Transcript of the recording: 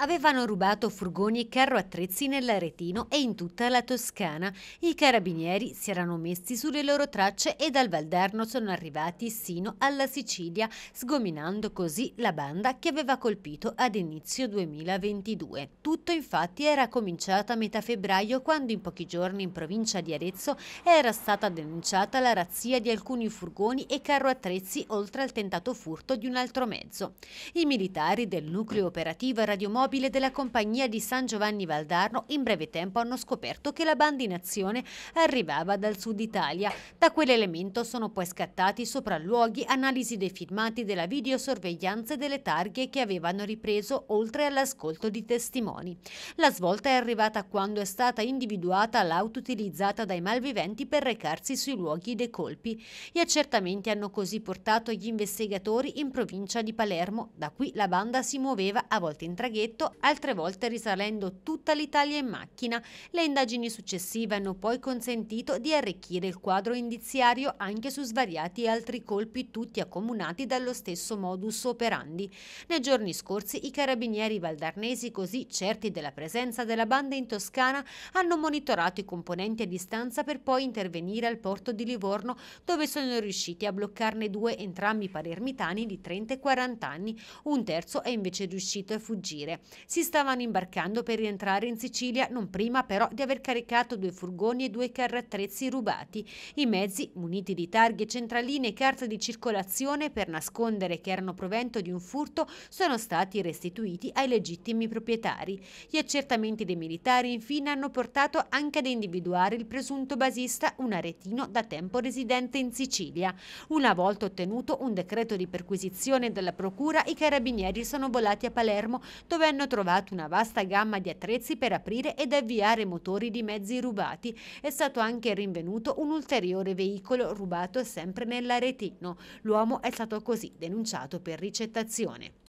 avevano rubato furgoni e carro attrezzi nell'Aretino e in tutta la Toscana. I carabinieri si erano messi sulle loro tracce e dal Valdarno sono arrivati sino alla Sicilia, sgominando così la banda che aveva colpito ad inizio 2022. Tutto infatti era cominciato a metà febbraio quando in pochi giorni in provincia di Arezzo era stata denunciata la razzia di alcuni furgoni e carro attrezzi oltre al tentato furto di un altro mezzo. I militari del nucleo operativo radiomobile mobile della compagnia di San Giovanni Valdarno in breve tempo hanno scoperto che la banda in azione arrivava dal sud Italia. Da quell'elemento sono poi scattati sopralluoghi, analisi dei filmati della videosorveglianza e delle targhe che avevano ripreso oltre all'ascolto di testimoni. La svolta è arrivata quando è stata individuata l'auto utilizzata dai malviventi per recarsi sui luoghi dei colpi. Gli accertamenti hanno così portato gli investigatori in provincia di Palermo, da qui la banda si muoveva a volte in traghetto Traghetto, altre volte risalendo tutta l'Italia in macchina. Le indagini successive hanno poi consentito di arricchire il quadro indiziario anche su svariati altri colpi tutti accomunati dallo stesso modus operandi. Nei giorni scorsi i carabinieri valdarnesi, così certi della presenza della banda in Toscana, hanno monitorato i componenti a distanza per poi intervenire al porto di Livorno, dove sono riusciti a bloccarne due entrambi palermitani di 30 e 40 anni, un terzo è invece riuscito a fuggire. Si stavano imbarcando per rientrare in Sicilia, non prima però di aver caricato due furgoni e due carrattrezzi rubati. I mezzi, muniti di targhe, centraline e carte di circolazione per nascondere che erano provento di un furto, sono stati restituiti ai legittimi proprietari. Gli accertamenti dei militari infine hanno portato anche ad individuare il presunto basista, un aretino da tempo residente in Sicilia. Una volta ottenuto un decreto di perquisizione dalla procura, i carabinieri sono volati a Palermo, dove hanno hanno trovato una vasta gamma di attrezzi per aprire ed avviare motori di mezzi rubati. È stato anche rinvenuto un ulteriore veicolo rubato sempre nell'Aretino. L'uomo è stato così denunciato per ricettazione.